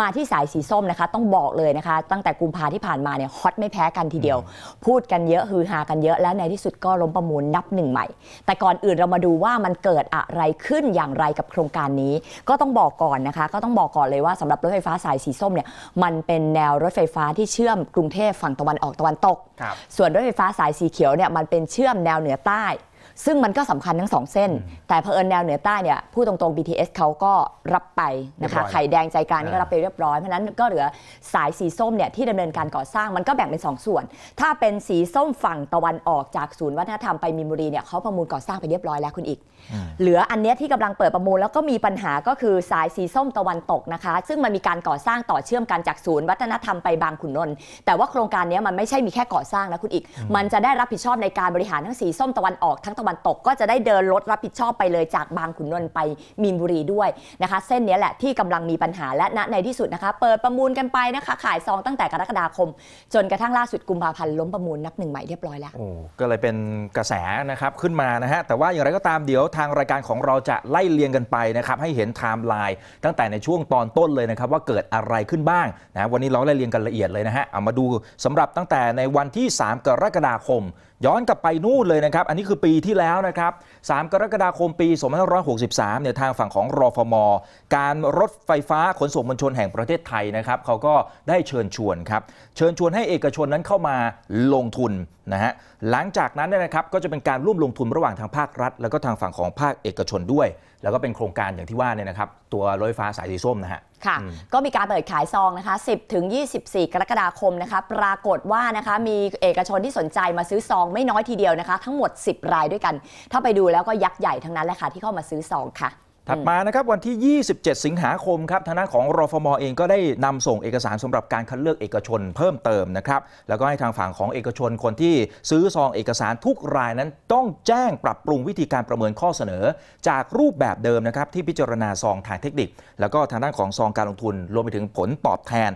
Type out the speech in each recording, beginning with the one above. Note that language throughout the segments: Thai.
มาที่สายสีส้มนะคะต้องบอกเลยนะคะ ตั้งแต่กุมภาที่ผ่านมาเนี่ยฮอตไม่แพ้กันทีเดียวพูดกันเยอะฮือฮากันเยอะ แล้วในที่สุดก็ล้มประมูลนับหนึ่งใหม่ แต่ก่อนอื่นเรามาดูว่ามันเกิดอะไรขึ้นอย่างไรกับโครงการนี้ ก็ต้องบอกก่อนนะคะ ก็ต้องบอกก่อนเลยว่าสำหรับรถไฟฟ้าสายสีส้มเนี่ยมันเป็นแนวรถไฟฟ้าที่เชื่อมกรุงเทพฝั่งตะวันออกตะวันตกส่วนรถไฟฟ้าสายสีเขียวเนี่ยมันเป็นเชื่อมแนวเหนือใต้ซึ่งมันก็สำคัญทั้งสองเส้น แต่เพอินแนวเหนือใต้เนี่ย พูดตรงๆ BTS เขาก็รับไปนะคะไข่แดงใจกลางนี่ก็รับไปเรียบร้อย เพราะนั้นก็เหลือสายสีส้มเนี่ยที่ดำเนินการก่อสร้างมันก็แบ่งเป็น 2 ส่วน ถ้าเป็นสีส้มฝั่งตะวันออกจากศูนย์วัฒนธรรมไปมีมบุรีเนี่ยเขาประมูลก่อสร้างไปเรียบร้อยแล้วคุณอีกเหลืออันเนี้ยที่กำลังเปิดประมูลแล้วก็มีปัญหาก็คือสายสีส้มตะวันตกนะคะ ซึ่งมันมีการก่อสร้างต่อเชื่อมกันจากศูนย์วัฒนธรรมไปบางขุนนนท์ แต่ว่าโครงการนี้มันไม่ใช่มีแค่ก่อสร้างนะคุณอีก มันจะได้รับผิดชอบในการบริหารทั้งสีส้มตะวันออกทั้งตะวันตกก็จะได้เดินรถ รับผิดชอบไปเลยจากบางขุนนนท์ไปมีนบุรีด้วยนะคะเส้นนี้แหละที่กำลังมีปัญหาและณในที่สุดนะคะเปิดประมูลกันไปนะคะขายซองตั้งแต่กรกฎาคมจนกระทั่งล่าสุดกุมภาพันธ์ล้มประมูลนับหนึ่งใหม่เรียบร้อยแล้วโอ้ก็เลยเป็นกระแสนะครับขึ้นมานะฮะ แต่ว่าอย่างไรก็ตามเดี๋ยวทางรายการของเราจะไล่เลียงกันไปนะครับให้เห็นไทม์ไลน์ตั้งแต่ในช่วงตอนต้นเลยนะครับว่าเกิดอะไรขึ้นบ้างนะวันนี้เราไล่เรียงกันละเอียดเลยนะฮะเอามาดูสำหรับตั้งแต่ในวันที่ 3 กรกฎาคมย้อนกลับไปนู่นเลยนะครับ อันนี้คือปีที่แล้วนะครับ 3 กรกฎาคมปี 2563 เนี่ยทางฝั่งของรอฟมอ การรถไฟฟ้าขนส่งมวลชนแห่งประเทศไทยนะครับ เขาก็ได้เชิญชวนครับ เชิญชวนให้เอกชนนั้นเข้ามาลงทุนนะฮะหลังจากนั้นเนี่ยนะครับก็จะเป็นการร่วมลงทุนระหว่างทางภาครัฐแล้วก็ทางฝั่งของภาคเอกชนด้วย แล้วก็เป็นโครงการอย่างที่ว่าเนี่ยนะครับตัวรถไฟฟ้าสายสีส้มนะฮะค่ะก็มีการเปิดขายซองนะคะ10ถึง24 กรกฎาคมนะคะปรากฏว่านะคะมีเอกชนที่สนใจมาซื้อซองไม่น้อยทีเดียวนะคะ ทั้งหมด 10 รายด้วยกัน ถ้าไปดูแล้วก็ยักษ์ใหญ่ทั้งนั้นแหละค่ะที่เข้ามาซื้อซองค่ะถัดมานะครับวันที่ 27 สิงหาคมครับทางด้านของรอฟมอเองก็ได้นำส่งเอกสารสำหรับการคัดเลือกเอกชนเพิ่มเติมนะครับแล้วก็ให้ทางฝั่งของเอกชนคนที่ซื้อซองเอกสารทุกรายนั้นต้องแจ้งปรับปรุงวิธีการประเมินข้อเสนอ จากรูปแบบเดิมนะครับที่พิจารณาซองทางเทคนิค แล้วก็ทางด้านของซองการลงทุนรวมไปถึงผลตอบแทน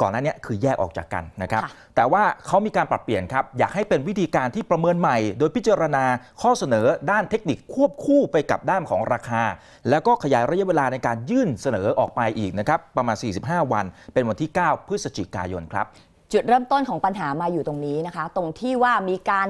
ก่อนหน้านี้คือแยกออกจากกันนะครับ แต่ว่าเขามีการปรับเปลี่ยนครับอยากให้เป็นวิธีการที่ประเมินใหม่ โดยพิจารณาข้อเสนอด้านเทคนิคควบคู่ไปกับด้านของราคา แล้วก็ขยายระยะเวลาในการยื่นเสนอออกไปอีกนะครับ ประมาณ 45 วัน เป็นวันที่ 9 พฤศจิกายนครับ จุดเริ่มต้นของปัญหามาอยู่ตรงนี้นะคะตรงที่ว่ามีการ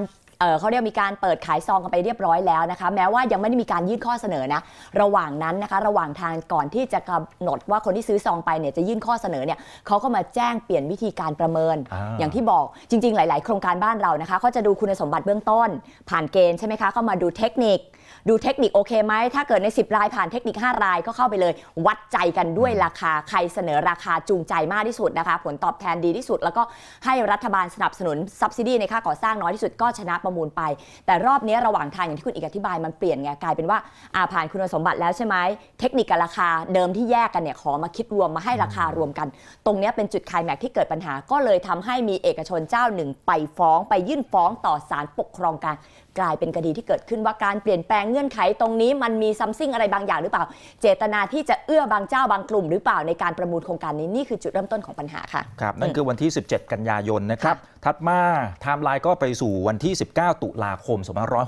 เขาเรียกมีการเปิดขายซองกันไปเรียบร้อยแล้วนะคะแม้ว่ายังไม่ได้มีการยื่นข้อเสนอนะระหว่างนั้นนะคะระหว่างทางก่อนที่จะกำหนดว่าคนที่ซื้อซองไปเนี่ยจะยื่นข้อเสนอเนี่ยเขาก็มาแจ้งเปลี่ยนวิธีการประเมินออย่างที่บอกจริง ๆ หลายๆ โครงการบ้านเรานะคะเขาจะดูคุณสมบัติเบื้องต้น ผ่านเกณฑ์ใช่ไหมคะเข้ามาดูเทคนิค ดูเทคนิคโอเคไหมถ้าเกิดใน 10 รายผ่านเทคนิค5รายก็เข้าไปเลยวัดใจกันด้วยราคาใครเสนอราคาจูงใจมากที่สุดนะคะผลตอบแทนดีที่สุด แล้วก็ให้รัฐบาลสนับสนุนส ubsidy ในค่าก่อสร้างน้อยที่สุดก็ชนะประมูลไปแต่รอบนี้ระหว่างทางอย่างที่คุณเอกอธิบายมันเปลี่ยนไง กลายเป็นว่าอาผ่านคุณสมบัติแล้วใช่ไหมเทคนิคกับราคาเดิมที่แยกกันเนี่ย ขอมาคิดรวมมาให้ราคารวมกัน ตรงนี้เป็นจุดคลายแม็กที่เกิดปัญหา ก็เลยทำให้มีเอกชนเจ้าหนึ่ง ไปฟ้องไปยื่นฟ้องต่อศาลปกครองกลางกลายเป็นคดีที่เกิดขึ้นว่าการเปลี่ยนแปลงเงื่อนไขตรงนี้มันมีซัมซิงอะไรบางอย่างหรือเปล่า เจตนาที่จะเอื้อบางเจ้าบางกลุ่มหรือเปล่าในการประมูลโครงการนี้ นี่คือจุดเริ่มต้นของปัญหาค่ะครับ นั่นคือวันที่ 17 กันยายน นะครับ ถัดมาไทม์ไลน์ก็ไปสู่วันที่ 19 ตุลาคม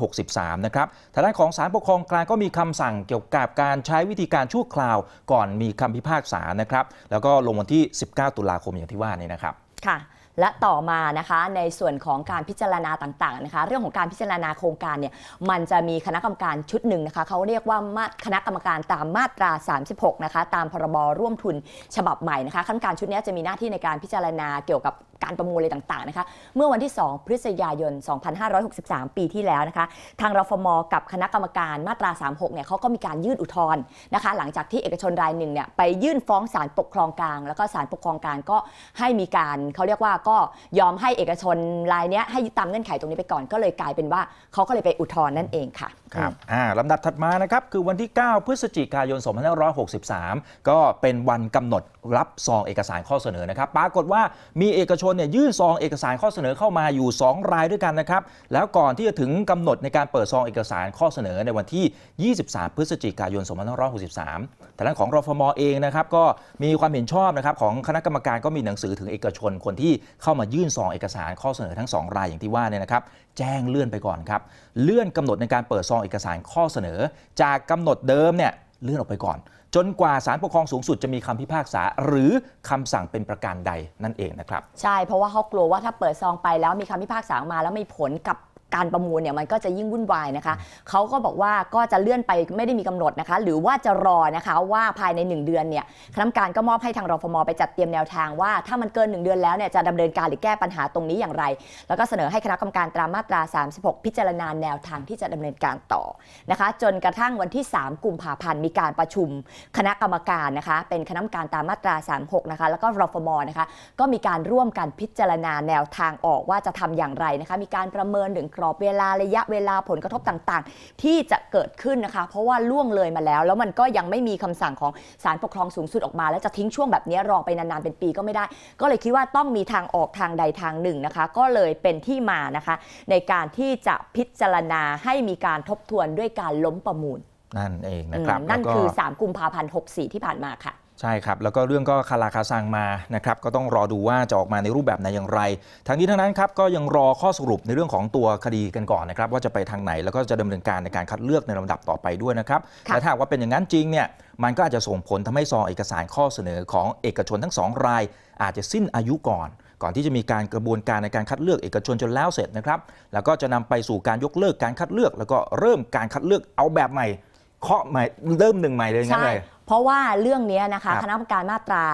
2563 นะครับทางด้านของศาลปกครองกลางก็มีคำสั่งเกี่ยวกับการใช้วิธีการชั่วคราวก่อนมีคำพิพากษานะครับแล้วก็ลงวันที่ 19 ตุลาคมอย่างที่ว่านี่นะครับค่ะและต่อมานะคะในส่วนของการพิจารณาต่างๆนะคะเรื่องของการพิจารณาโครงการเนี่ย มันจะมีคณะกรรมการชุดหนึ่งนะคะ เขาเรียกว่าคณะกรรมการตามมาตรา 36นะคะตามพรบร่วมทุนฉบับใหม่นะคะคณะกรรมการชุดนี้จะมีหน้าที่ในการพิจารณาเกี่ยวกับการประมูลอะไรต่าง ๆนะคะ เมื่อวันที่ 2 พฤศจิกายน 2563 ปีที่แล้วนะคะ ทางรฟมกับคณะกรรมการมาตรา36เนี่ยเขาก็มีการยื่นอุทธรณ์นะคะ หลังจากที่เอกชนรายหนึ่งเนี่ยไปยื่นฟ้องศาลปกครองกลาง แล้วก็ศาลปกครองกลางก็ให้มีการ เขาเรียกว่าก็ยอมให้เอกชนรายเนี้ยให้ตามเงื่อนไขตรงนี้ไปก่อน ก็เลยกลายเป็นว่าเขาก็เลยไปอุทธรณ์นั่นเองค่ะ ครับ อ่าลำดับถัดมานะครับคือวันที่ 9 พฤศจิกายน2563 ก็เป็นวันกำหนดรับซองเอกสารข้อเสนอนะครับปรากฏว่ามีเอกชนนเนี่ยยื่นซองเอกสารข้อเสนอเข้ามาอยู่ 2 รายด้วยกันนะครับแล้วก่อนที่จะถึงกำหนดในการเปิดซองเอกสารข้อเสนอในวันที่ 23 พฤศจิกายน 2563แต่ด้านของรฟมเองนะครับก็มีความเห็นชอบนะครับของคณะกรรมการก็มีหนังสือถึงเอกชนคนที่เข้ามายื่นซองเอกสารข้อเสนอ ทั้ง 2 รายอย่างที่ว่าเนี่ยนะครับแจ้งเลื่อนไปก่อนครับเลื่อนกำหนดในการเปิดซองเอกสารข้อเสนอ จากกำหนดเดิมเนี่ยเลื่อนออกไปก่อนจนกว่าศาลปกครองสูงสุดจะมีคำพิพากษาหรือคำสั่งเป็นประการใดนั่นเองนะครับ ใช่ เพราะว่าเขากลัวว่าถ้าเปิดซองไปแล้วมีคำพิพากษาออกมาแล้วไม่ผลกับการประมูลเนี่ยมันก็จะยิ่งวุ่นวายนะคะเขาก็บอกว่าก็จะเลื่อนไปไม่ได้มีกำหนดนะคะหรือว่าจะรอนะคะว่าภายใน 1 เดือนเนี่ยคณะกรรมการก็มอบให้ทางรฟมไปจัดเตรียมแนวทาง ว่าถ้ามันเกิน 1 เดือนแล้วเนี่ยจะดำเนินการหรือแก้ปัญหาตรงนี้อย่างไร แล้วก็เสนอให้คณะกรรมการตามมาตรา 36 พิจารณาแนวทางที่จะดำเนินการต่อนะคะ จนกระทั่งวันที่ 3กุมภาพันธ์มีการประชุมคณะกรรมการนะคะเป็นคณะกรรมการตามมาตรา36นะคะแล้วก็รฟมนะคะก็มีการร่วมกันพิจารณาแนวทางออกว่าจะทำอย่างไรนะคะมีการประเมินถึงรอบเวลาระยะเวลาผลกระทบต่างๆ ที่จะเกิดขึ้นนะคะ เพราะว่าล่วงเลยมาแล้วแล้วมันก็ยังไม่มีคำสั่งของศาลปกครองสูงสุดออกมาแล้วจะทิ้งช่วงแบบนี้ รอไปนานๆเป็นปีก็ไม่ได้ ก็เลยคิดว่าต้องมีทางออกทางใดทางหนึ่งนะคะก็เลยเป็นที่มานะคะ ในการที่จะพิจารณาให้มีการทบทวนด้วยการล้มประมูล นั่นเองนะครับนั่นคือ 3 กุมภาพันธ์64 ที่ผ่านมาค่ะใช่ครับ แล้วก็เรื่องก็คาราคาซังมานะครับก็ต้องรอดูว่าจะออกมาในรูปแบบไหนอย่างไร ทั้งนี้ทั้งนั้นครับก็ยังรอข้อสรุปในเรื่องของตัวคดีกันก่อนนะครับว่าจะไปทางไหนแล้วก็จะดำเนินการในการคัดเลือกในลำดับต่อไปด้วยนะครับแต่ถ้าว่าเป็นอย่างนั้นจริงเนี่ยมันก็อาจจะส่งผลทำให้ซองเอกสารข้อเสนอของเอกชนทั้งสองราย อาจจะสิ้นอายุก่อน ก่อนที่จะมีการกระบวนการในการคัดเลือกเอกชนจนแล้วเสร็จนะครับแล้วก็จะนำไปสู่การยกเลิกการคัดเลือก แล้วก็เริ่มการคัดเลือกเอาแบบใหม่เคาะใหม่เริ่มหนึ่งใหม่เลยงั้นเลยเพราะว่าเรื่องนี้นะคะคณะกรรมการมาตรา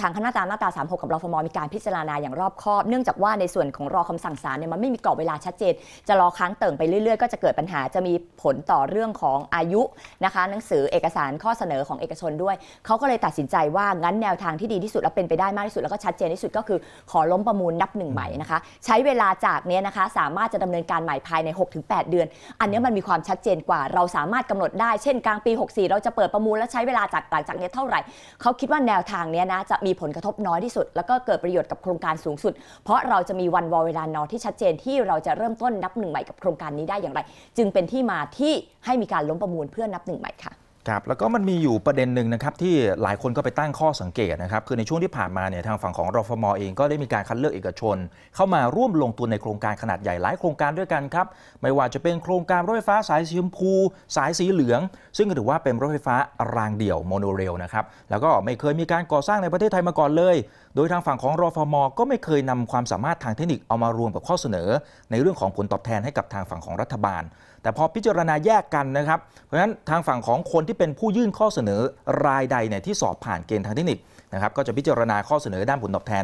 ทางคณะกรรมการมาตรา 36 กับรฟมมีการพิจารณาอย่างรอบคอบ เนื่องจากว่าในส่วนของรอคำสั่งศาลเนี่ยมันไม่มีกรอบเวลาชัดเจน จะรอค้างเติ่งไปเรื่อย ๆ ก็จะเกิดปัญหาจะมีผลต่อเรื่องของอายุนะคะ หนังสือเอกสารข้อเสนอของเอกชนด้วย เขาก็เลยตัดสินใจว่างั้นแนวทางที่ดีที่สุดและเป็นไปได้มากที่สุดแล้วก็ชัดเจนที่สุดก็คือขอล้มประมูลนับหนึ่งใหม่นะคะใช้เวลาจากเนี้ยนะคะสามารถจะดำเนินการใหม่ภายใน 6-8 เดือน อันนี้มันมีความชัดเจนกว่า เราสามารถกำหนดได้เช่นกลางปี 64 เราจะเปิดประมูลและใช้เวลาจากดหลังจากนี้เท่าไหร่เขาคิดว่าแนวทางนี้นะจะมีผลกระทบน้อยที่สุด แล้วก็เกิดประโยชน์กับโครงการสูงสุด เพราะเราจะมีวันวอเวลานอที่ชัดเจนที่เราจะเริ่มต้นนับหนึ่งใหม่กับโครงการนี้ได้อย่างไร จึงเป็นที่มาที่ให้มีการล้มประมูลเพื่อนับหนึ่งใหม่ค่ะครับแล้วก็มันมีอยู่ประเด็นหนึ่งนะครับที่หลายคนก็ไปตั้งข้อสังเกตนะครับ คือในช่วงที่ผ่านมาเนี่ยทางฝั่งของรฟมอเองก็ได้มีการคัดเลือกเอกชนเข้ามาร่วมลงทุนในโครงการขนาดใหญ่หลายโครงการด้วยกันครับไม่ว่าจะเป็นโครงการรถไฟฟ้าสายสีชมพู สายสีเหลือง ซึ่งถือว่าเป็นรถไฟฟ้ารางเดี่ยวโมโนเรลนะครับแล้วก็ไม่เคยมีการก่อสร้างในประเทศไทยมาก่อนเลยโดยทางฝั่งของรอฟมก็ไม่เคยนำความสามารถทางเทคนิคเอามารวมกับข้อเสนอ ในเรื่องของผลตอบแทนให้กับทางฝั่งของรัฐบาล แต่พอพิจารณาแยกกันนะครับ เพราะฉะนั้นทางฝั่งของคนที่เป็นผู้ยื่นข้อเสนอรายใดเนี่ยที่สอบผ่านเกณฑ์ทางเทคนิคนะครับ ก็จะพิจารณาข้อเสนอด้านผลตอบแทน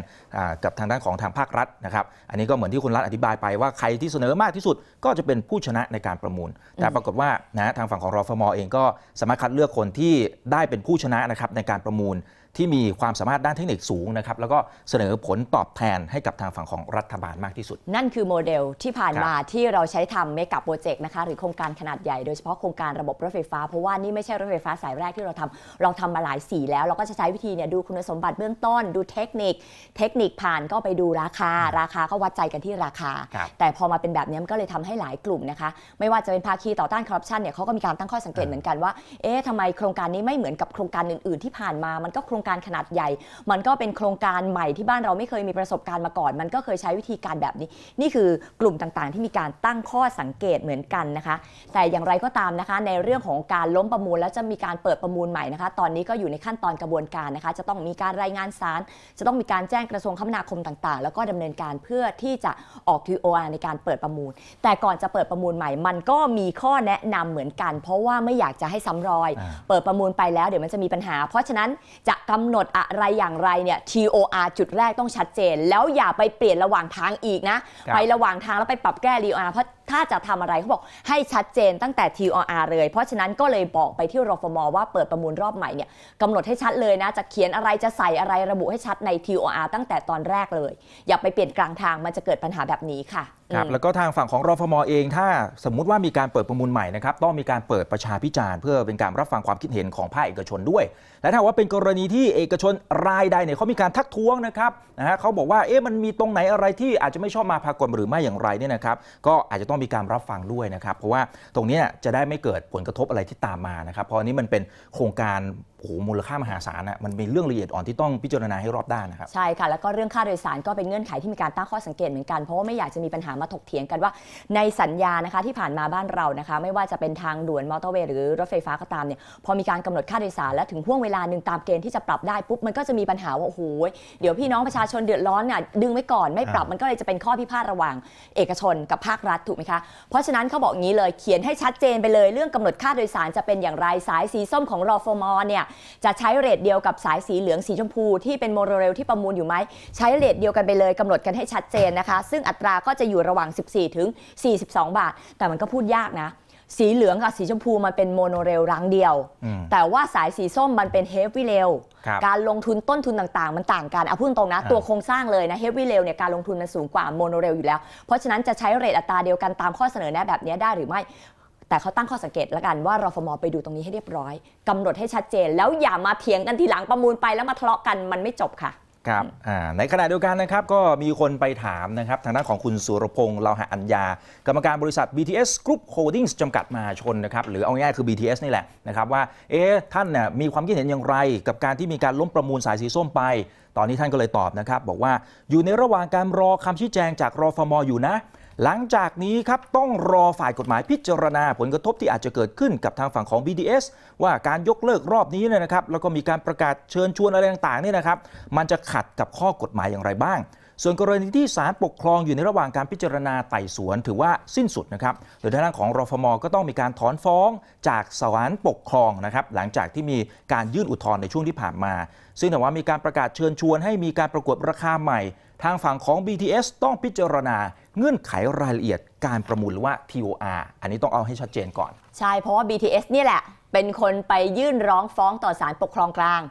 กับทางด้านของทางภาครัฐนะครับ อันนี้ก็เหมือนที่คุณรัฐอธิบายไปว่าใครที่เสนอมากที่สุดก็จะเป็นผู้ชนะในการประมูล แต่ปรากฏว่านะทางฝั่งของรอฟมเองก็สามารถคัดเลือกคนที่ได้เป็นผู้ชนะนะครับในการประมูลที่มีความสามารถด้านเทคนิคสูงนะครับ แล้วก็เสนอผลตอบแทนให้กับทางฝั่งของรัฐบาลมากที่สุด นั่นคือโมเดลที่ผ่านมาที่เราใช้ทำเมกะโปรเจกต์นะคะหรือโครงการขนาดใหญ่ โดยเฉพาะโครงการระบบรถไฟฟ้าเพราะว่านี่ไม่ใช่รถไฟฟ้าสายแรกที่เราทำเราทำมาหลายสีแล้ว เราก็จะใช้วิธีเนี่ยดูคุณสมบัติเบื้องต้นดูเทคนิค เทคนิคผ่านก็ไปดูราคา ราคาก็วัดใจกันที่ราคา แต่พอมาเป็นแบบนี้มันก็เลยทำให้หลายกลุ่มนะคะไม่ว่าจะเป็นภาคีต่อต้านคอร์รัปชันเนี่ยเขาก็มีการตั้งข้อสังเกตเหมือนกันว่าเอ๊ะทำไมโครงการนี้ไม่เหมือนกับโครงการอื่นๆที่ผ่านมามันก็โครงการขนาดใหญ่ มันก็เป็นโครงการใหม่ที่บ้านเราไม่เคยมีประสบการณ์มาก่อน มันก็เคยใช้วิธีการแบบนี้ นี่คือกลุ่มต่างๆ ที่มีการตั้งข้อสังเกตเหมือนกันนะคะ แต่อย่างไรก็ตามนะคะ ในเรื่องของการล้มประมูล แล้วจะมีการเปิดประมูลใหม่นะคะ ตอนนี้ก็อยู่ในขั้นตอนกระบวนการนะคะ จะต้องมีการรายงานสาร จะต้องมีการแจ้งกระทรวงคมนาคมต่างๆ แล้วก็ดำเนินการเพื่อที่จะออก TOR ในการเปิดประมูล แต่ก่อนจะเปิดประมูลใหม่ มันก็มีข้อแนะนำเหมือนกัน เพราะว่าไม่อยากจะให้ซ้ารอย เปิดประมูลไปแล้วเดี๋ยวมันจะมีปัญหา เพราะฉะนั้นจะกำหนดอะไรอย่างไรเนี่ย TOR จุดแรกต้องชัดเจน แล้วอย่าไปเปลี่ยนระหว่างทางอีกนะ ไประหว่างทางแล้วไปปรับแก้ TOR เพราะถ้าจะทำอะไรเขาบอกให้ชัดเจนตั้งแต่ TOR เลย เพราะฉะนั้นก็เลยบอกไปที่รฟมว่าเปิดประมูลรอบใหม่เนี่ยกำหนดให้ชัดเลยนะจะเขียนอะไรจะใส่อะไรระบุให้ชัดใน TOR ตั้งแต่ตอนแรกเลย อย่าไปเปลี่ยนกลางทางมันจะเกิดปัญหาแบบนี้ค่ะครับแล้วก็ทางฝั่งของรฟมอเองถ้า สมมุติว่ามีการเปิดประมูลใหม่นะครับต้องมีการเปิดประชาพิจารณ์เพื่อเป็นการรับฟังความคิดเห็นของภาคเอกชนด้วย และถ้าว่าเป็นกรณีที่เอกชนรายใดเนี่ยเขามีการทักท้วงนะครับนะฮะเขาบอกว่าเอ๊ะมันมีตรงไหนอะไรที่อาจจะไม่ชอบมาพากลหรือไม่อย่างไรเนี่ยนะครับก็อาจจะต้ององมีการรับฟังด้วยนะครับ เพราะว่าตรงนี้จะได้ไม่เกิดผลกระทบอะไรที่ตามมานะครับเพราะอันนี้มันเป็นโครงการโอ้โหมูลค่ามหาศาลอ่ะมันมีเรื่องละเอียดอ่อนที่ต้องพิจารณาให้รอบด้านนะครับใช่ค่ะ แล้วก็เรื่องค่าโดยสารก็เป็นเงื่อนไขที่มีการตั้งข้อสังเกตเหมือนกัน เพราะว่าไม่อยากจะมีปัญหามาถกเถียงกันว่า ในสัญญานะคะที่ผ่านมาบ้านเรานะคะไม่ว่าจะเป็นทางด่วนมอเตอร์เวย์หรือรถไฟฟ้าก็ตามเนี่ยพอมีการกำหนดค่าโดยสารและถึงห่วงเวลาหนึ่งตามเกณฑ์ที่จะปรับได้ปุ๊บมันก็จะมีปัญหาว่าโอ้โหเดี๋ยวพี่น้องประชาชนเดือดร้อนน่ยดึงไว้ก่อนไม่ปรับมันก็เลยจะเป็นข้อพิพาทระหว่างเอกชน กับภาครัฐถูกไคะเพราะฉะนั้นเขาบอกงี้เลยเขียนให้ชัดเจนไปเลยเรื่องกำหนดค่าโดยสารจะเป็นอย่างไรสายสีส้มของรอฟมอเนี่ยจะใช้เรทเดียวกับสายสีเหลืองสีชมพูที่เป็นโมโนเรลที่ประมูลอยู่ไหม ใช้เรทเดียวกันไปเลยกำหนดกันให้ชัดเจนนะคะ ซึ่งอัตราก็จะอยู่ระหว่าง 14 ถึง 42 บาท แต่มันก็พูดยากนะสีเหลืองกับสีชมพูมันเป็นโมโนเรลรังเดียว แต่ว่าสายสีส้มมันเป็นเฮฟวี่เรลการลงทุนต้นทุนต่าง ๆ มันต่างกันเอาพูดตรงนะตัวโครงสร้างเลยนะเฮฟวี่เรลเนี่ย การลงทุนมันสูงกว่าโมโนเรลอยู่แล้ว เพราะฉะนั้นจะใช้เรทอัตราเดียวกันตามข้อเสนอแนะแบบนี้ได้หรือไม่ แต่เขาตั้งข้อสังเกตแล้วกันว่ารฟมไปดูตรงนี้ให้เรียบร้อย กำหนดให้ชัดเจน แล้วอย่ามาเถียงกันทีหลังประมูลไป แล้วมาทะเลาะกันมันไม่จบค่ะครับ ในขณะเดียวกันนะครับก็มีคนไปถามนะครับ ทางด้านของคุณสุรพงษ์เลาหะอัญญา กรรมการบริษัท BTS Group Holdings จำกัดมหาชนนะครับ หรือเอาง่ายคือ BTS นี่แหละนะครับว่า เอ๊ะ ท่านน่ยมีความคิดเห็นอย่างไร กับการที่มีการล้มประมูลสายสีส้มไป ตอนนี้ท่านก็เลยตอบนะครับบอกว่าอยู่ในระหว่างการรอคำชี้แจงจากรอฟมอยู่นะหลังจากนี้ครับ ต้องรอฝ่ายกฎหมายพิจารณาผลกระทบที่อาจจะเกิดขึ้นกับทางฝั่งของ BDS ว่าการยกเลิกรอบนี้เนี่ยนะครับ แล้วก็มีการประกาศเชิญชวนอะไรต่างๆเนี่ยนะครับมันจะขัดกับข้อกฎหมายอย่างไรบ้างส่วนกรณีที่ศาลปกครองอยู่ในระหว่างการพิจารณาไต่สวนถือว่าสิ้นสุดนะครับ โดยทางด้านของรฟมก็ต้องมีการถอนฟ้องจากศาลปกครองนะครับ หลังจากที่มีการยื่นอุทธรณ์ในช่วงที่ผ่านมา ซึ่งแต่ว่ามีการประกาศเชิญชวนให้มีการประกวดราคาใหม่ ทางฝั่งของ BTS ต้องพิจารณาเงื่อนไขรายละเอียดการประมูลหรือว่า TOR อันนี้ต้องเอาให้ชัดเจนก่อนใช่เพราะว่า BTS เนี่ยแหละ เป็นคนไปยื่นร้องฟ้องต่อศาลปกครองกลาง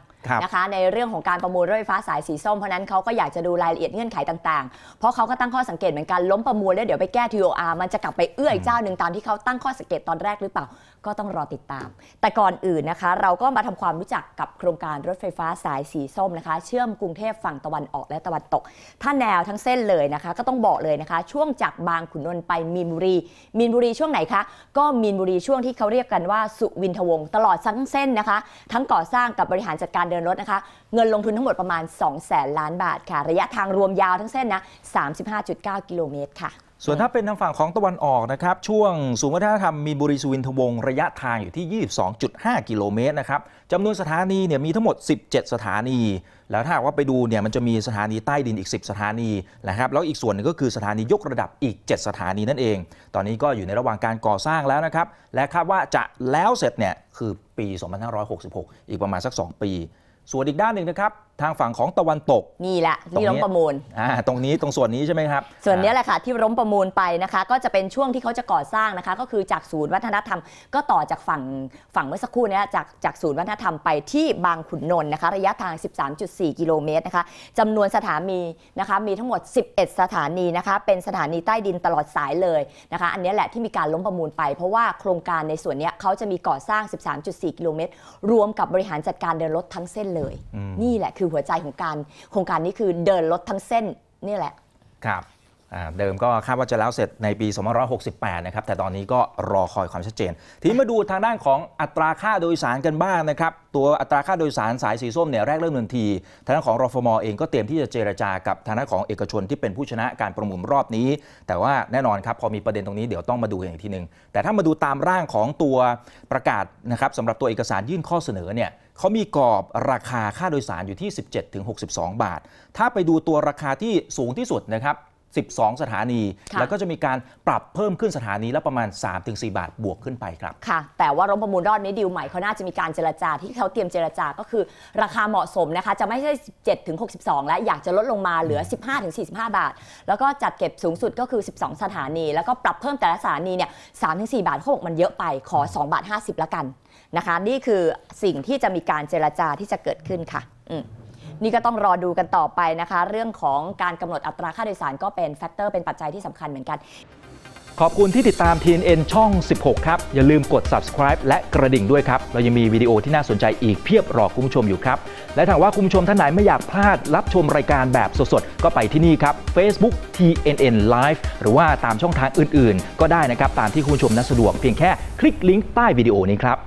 นะคะในเรื่องของการประมูลรถไฟฟ้าสายสีส้มเพราะนั้นเขาก็อยากจะดูรายละเอียดเงื่อนไขต่างๆ เพราะเขาก็ตั้งข้อสังเกตเหมือนกันล้มประมูลแล้วเดี๋ยวไปแก้ TOR มันจะกลับไปเอื้ออเจ้าหนึ่งตามที่เขาตั้งข้อสังเกตตอนแรกหรือเปล่า ก็ต้องรอติดตาม แต่ก่อนอื่นนะคะเราก็มาทำความรู้จักกับโครงการรถไฟฟ้าสายสีส้มนะคะ เชื่อมกรุงเทพฝั่งตะวันออกและตะวันตก ถ้าแนวทั้งเส้นเลยนะคะ ก็ต้องบอกเลยนะคะ ช่วงจากบางขุนนนท์ไปมีนบุรีมีนบุรีช่วงไหนคะก็มีนบุรีช่วงที่เขาเรียกกันว่าสุวินทวงศ์ตลอดทั้งเส้นนะคะ ทั้งก่อสร้างกับบริหารจัดการเดินรถนะคะเงินลงทุนทั้งหมดประมาณ 2 0 0แสนล้านบาทค่ะ ระยะทางรวมยาวทั้งเส้นนะ 35.9 กิโลเมตรค่ะส่วนถ้าเป็น ทางฝั่งของตะวันออกนะครับ ช่วงศูนย์วัฒนธรรมมีบุรีสุวินทวงศ์ระยะทางอยู่ที่ 22.5 กิโลเมตรนะครับจำนวนสถานีเนี่ยมีทั้งหมด 17 สถานี แล้วถ้าว่าไปดูเนี่ยมันจะมีสถานีใต้ดินอีก 10 สถานีนะครับ แล้วอีกส่วนนึงก็คือสถานียกระดับอีก 7 สถานีนั่นเอง ตอนนี้ก็อยู่ในระหว่างการก่อสร้างแล้วนะครับและคาดว่าจะแล้วเสร็จเนี่ยคือปี 2566 อีกประมาณสัก 2 ปี ส่วนอีกด้านหนึ่งนะครับทางฝั่งของตะวันตกนี่แหละนี่ล้มประมูลอ่าตรงนี้ตรงส่วนนี้ใช่ไหมครับ ส่วนนี้แหละค่ะที่ล้มประมูลไปนะคะ ก็จะเป็นช่วงที่เขาจะก่อสร้างนะคะก็คือจากศูนย์วัฒนธรรมก็ต่อจากฝั่งฝั่งเมื่อสักครู่นี้จากจากศูนย์วัฒนธรรมไปที่บางขุนนนท์นะคะระยะทาง 13.4 กิโลเมตรนะคะจำนวนสถานีนะคะมีทั้งหมด 11 สถานีนะคะ เป็นสถานีใต้ดินตลอดสายเลยนะคะอันนี้แหละที่มีการล้มประมูลไป เพราะว่าโครงการในส่วนนี้เขาจะมีก่อสร้าง 13.4 กิโลเมตรรวมกับบริหารจัดการเดินรถทั้งเส้นเลย นี่แหละคือหัวใจของการโครงการนี้คือเดินรถทั้งเส้นนี่แหละครับเดิมก็คาดว่าจะแล้วเสร็จในปี2568 นะครับ แต่ตอนนี้ก็รอคอยความชัดเจน ทีนี้มาดูทางด้านของอัตราค่าโดยสารกันบ้างนะครับ ตัวอัตราค่าโดยสารสายสีส้มเนี่ยแรกเริ่มทันทีทางด้านของรฟมเองก็เตรียมที่จะเจรจากับทางด้านของเอกชนที่เป็นผู้ชนะการประมูลรอบนี้ แต่ว่าแน่นอนครับพอมีประเด็นตรงนี้เดี๋ยวต้องมาดูอีกทีนึงแต่ถ้ามาดูตามร่างของตัวประกาศนะครับสำหรับตัวเอกสารยื่นข้อเสนอเนี่ยเขามีกรอบราคาค่าโดยสารอยู่ที่ 17-62 บาท ถ้าไปดูตัวราคาที่สูงที่สุดนะครับ12 สถานี แล้วก็จะมีการปรับเพิ่มขึ้นสถานีแล้วประมาณ3-4บาทบวกขึ้นไปครับ ค่ะ แต่ว่ารถประมูลรอบนี้ดีลใหม่เขาน่าจะมีการเจรจาที่เขาเตรียมเจรจาก็คือ ราคาเหมาะสมนะคะจะไม่ใช่ 17-62 และอยากจะลดลงมาเหลือ 15-45 บาท แล้วก็จัดเก็บสูงสุดก็คือ 12 สถานี แล้วก็ปรับเพิ่มแต่ละสถานีเนี่ย3-4บาทโคากมันเยอะไปขอ2บาท 50ละกันนะคะ นี่คือสิ่งที่จะมีการเจรจาที่จะเกิดขึ้นค่ะ อืมนี่ก็ต้องรอดูกันต่อไปนะคะ เรื่องของการกำหนดอัตราค่าโดยสารก็เป็นแฟกเตอร์เป็นปัจจัยที่สำคัญเหมือนกันขอบคุณที่ติดตาม TNN ช่อง 16 ครับ อย่าลืมกด subscribe และกระดิ่งด้วยครับเรายังมีวิดีโอที่น่าสนใจอีกเพียบรอคุณผู้ชมอยู่ครับและถ้าว่าคุณผู้ชมท่านไหนไม่อยากพลาดรับชมรายการแบบสดๆก็ไปที่นี่ครับ Facebook TNN Live หรือว่าตามช่องทางอื่นๆ ก็ได้นะครับตามที่คุณผู้ชมนั้นสะดวกเพียงแค่คลิกลิงก์ใต้วิดีโอนี้ครับ